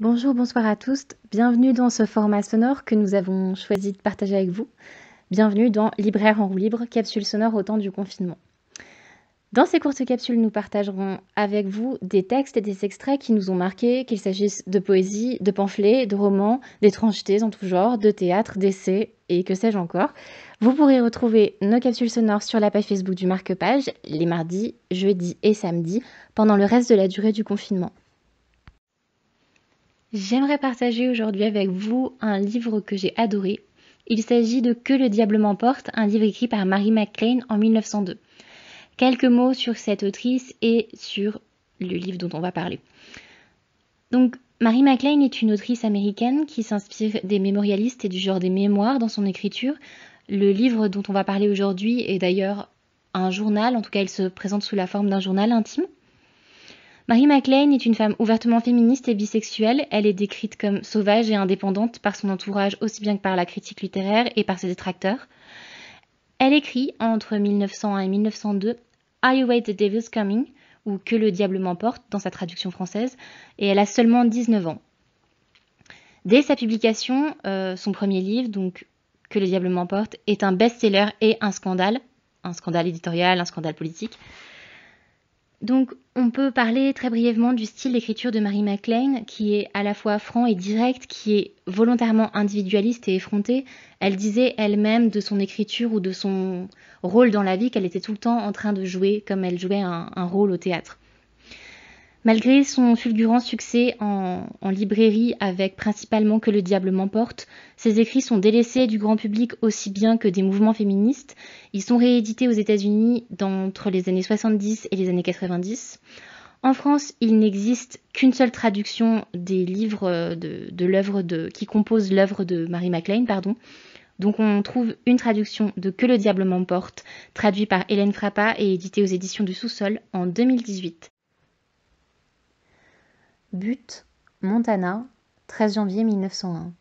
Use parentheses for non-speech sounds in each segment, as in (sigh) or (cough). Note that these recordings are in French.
Bonjour, bonsoir à tous. Bienvenue dans ce format sonore que nous avons choisi de partager avec vous. Bienvenue dans Libraire en roue libre, capsule sonore au temps du confinement. Dans ces courtes capsules, nous partagerons avec vous des textes et des extraits qui nous ont marqués, qu'il s'agisse de poésie, de pamphlets, de romans, d'étrangetés en tout genre, de théâtre, d'essais et que sais-je encore. Vous pourrez retrouver nos capsules sonores sur la page Facebook du marque-page les mardis, jeudis et samedis pendant le reste de la durée du confinement. J'aimerais partager aujourd'hui avec vous un livre que j'ai adoré. Il s'agit de Que le diable m'emporte, un livre écrit par Mary McLean en 1902. Quelques mots sur cette autrice et sur le livre dont on va parler. Donc, Mary McLean est une autrice américaine qui s'inspire des mémorialistes et du genre des mémoires dans son écriture. Le livre dont on va parler aujourd'hui est d'ailleurs un journal, en tout cas il se présente sous la forme d'un journal intime. Mary McLean est une femme ouvertement féministe et bisexuelle. Elle est décrite comme sauvage et indépendante par son entourage aussi bien que par la critique littéraire et par ses détracteurs. Elle écrit entre 1901 et 1902 I await the Devil's Coming ou Que le diable m'emporte dans sa traduction française et elle a seulement 19 ans. Dès sa publication, euh, son premier livre, donc Que le diable m'emporte, est un best-seller et un scandale, un scandale éditorial, un scandale politique. Donc on peut parler très brièvement du style d'écriture de Marie MacLean, qui est à la fois franc et direct, qui est volontairement individualiste et effronté. Elle disait elle-même de son écriture ou de son rôle dans la vie qu'elle était tout le temps en train de jouer, comme elle jouait un rôle au théâtre. Malgré son fulgurant succès en, librairie avec principalement Que le diable m'emporte, ses écrits sont délaissés du grand public aussi bien que des mouvements féministes. Ils sont réédités aux États-Unis entre les années 70 et les années 90. En France, il n'existe qu'une seule traduction des livres euh, de, de qui compose l'œuvre de Marie MacLean, pardon. Donc on trouve une traduction de Que le diable m'emporte, traduit par Hélène Frappa et éditée aux éditions du Sous-sol en 2018. Butte, Montana, 13 janvier 1901.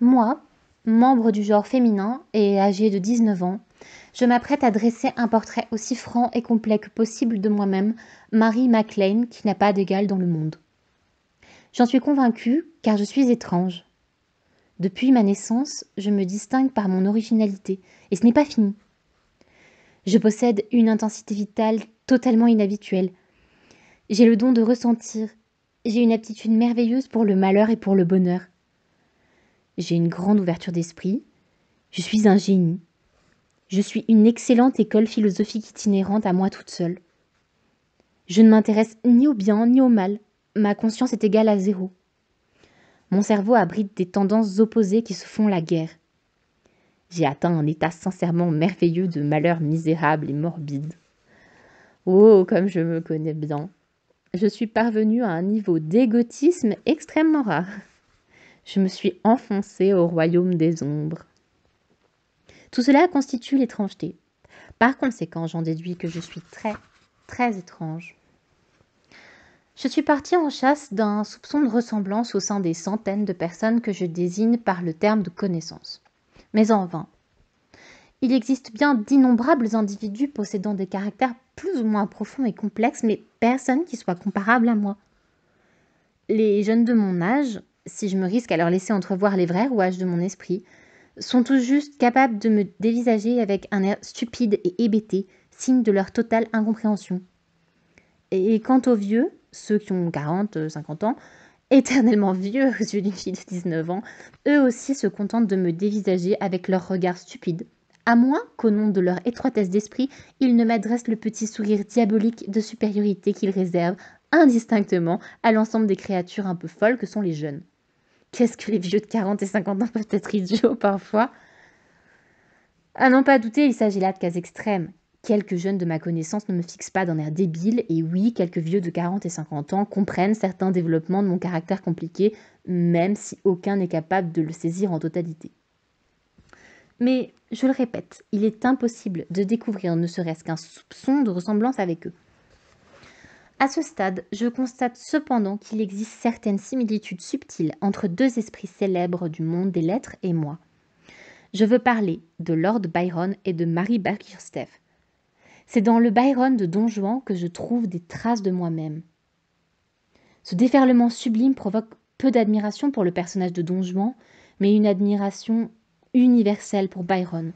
Moi, membre du genre féminin et âgée de 19 ans, je m'apprête à dresser un portrait aussi franc et complet que possible de moi-même, Marie MacLean, qui n'a pas d'égal dans le monde. J'en suis convaincue, car je suis étrange. Depuis ma naissance, je me distingue par mon originalité, et ce n'est pas fini. Je possède une intensité vitale totalement inhabituelle, j'ai le don de ressentir. J'ai une aptitude merveilleuse pour le malheur et pour le bonheur. J'ai une grande ouverture d'esprit. Je suis un génie. Je suis une excellente école philosophique itinérante à moi toute seule. Je ne m'intéresse ni au bien ni au mal. Ma conscience est égale à zéro. Mon cerveau abrite des tendances opposées qui se font la guerre. J'ai atteint un état sincèrement merveilleux de malheur misérable et morbide. Oh, comme je me connais bien je suis parvenue à un niveau d'égotisme extrêmement rare. Je me suis enfoncée au royaume des ombres. Tout cela constitue l'étrangeté. Par conséquent, j'en déduis que je suis très, très étrange. Je suis partie en chasse d'un soupçon de ressemblance au sein des centaines de personnes que je désigne par le terme de connaissance. Mais en vain. Il existe bien d'innombrables individus possédant des caractères plus ou moins profonds et complexes, mais personne qui soit comparable à moi. Les jeunes de mon âge, si je me risque à leur laisser entrevoir les vrais rouages de mon esprit, sont tout juste capables de me dévisager avec un air stupide et hébété, signe de leur totale incompréhension. Et quant aux vieux, ceux qui ont 40, 50 ans, éternellement vieux aux yeux d'une fille de 19 ans, eux aussi se contentent de me dévisager avec leur regard stupide, à moins qu'au nom de leur étroitesse d'esprit, ils ne m'adressent le petit sourire diabolique de supériorité qu'ils réservent indistinctement à l'ensemble des créatures un peu folles que sont les jeunes. Qu'est-ce que les vieux de 40 et 50 ans peuvent être idiots parfois À n'en pas douter, il s'agit là de cas extrêmes. Quelques jeunes de ma connaissance ne me fixent pas d'un air débile, et oui, quelques vieux de 40 et 50 ans comprennent certains développements de mon caractère compliqué, même si aucun n'est capable de le saisir en totalité. Mais, je le répète, il est impossible de découvrir ne serait-ce qu'un soupçon de ressemblance avec eux. À ce stade, je constate cependant qu'il existe certaines similitudes subtiles entre deux esprits célèbres du monde des lettres et moi. Je veux parler de Lord Byron et de Mary barkirstev C'est dans le Byron de Don Juan que je trouve des traces de moi-même. Ce déferlement sublime provoque peu d'admiration pour le personnage de Don Juan, mais une admiration universel pour Byron.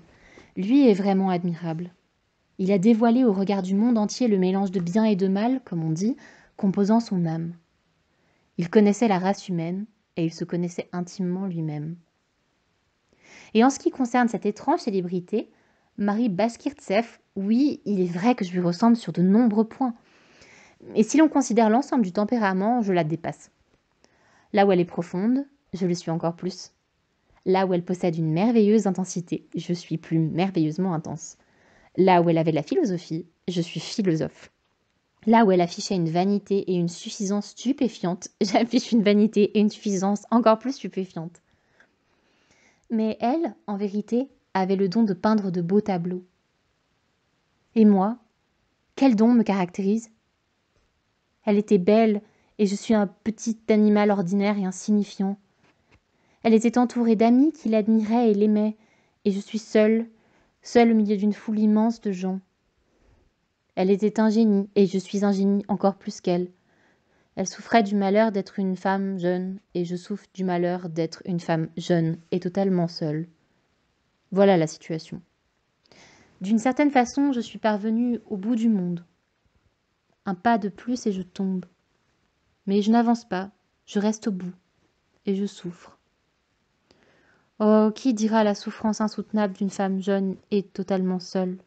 Lui est vraiment admirable. Il a dévoilé au regard du monde entier le mélange de bien et de mal, comme on dit, composant son âme. Il connaissait la race humaine et il se connaissait intimement lui-même. Et en ce qui concerne cette étrange célébrité, Marie Baskirtsev, oui, il est vrai que je lui ressemble sur de nombreux points. Mais si l'on considère l'ensemble du tempérament, je la dépasse. Là où elle est profonde, je le suis encore plus là où elle possède une merveilleuse intensité, je suis plus merveilleusement intense. Là où elle avait de la philosophie, je suis philosophe. Là où elle affichait une vanité et une suffisance stupéfiantes, (laughs) j'affiche une vanité et une suffisance encore plus stupéfiantes. Mais elle, en vérité, avait le don de peindre de beaux tableaux. Et moi, quel don me caractérise Elle était belle, et je suis un petit animal ordinaire et insignifiant. Elle était entourée d'amis qui l'admiraient et l'aimaient, et je suis seule, seule au milieu d'une foule immense de gens. Elle était un génie, et je suis un génie encore plus qu'elle. Elle souffrait du malheur d'être une femme jeune, et je souffre du malheur d'être une femme jeune et totalement seule. Voilà la situation. D'une certaine façon, je suis parvenue au bout du monde. Un pas de plus et je tombe. Mais je n'avance pas, je reste au bout, et je souffre oh qui dira la souffrance insoutenable d'une femme jeune et totalement seule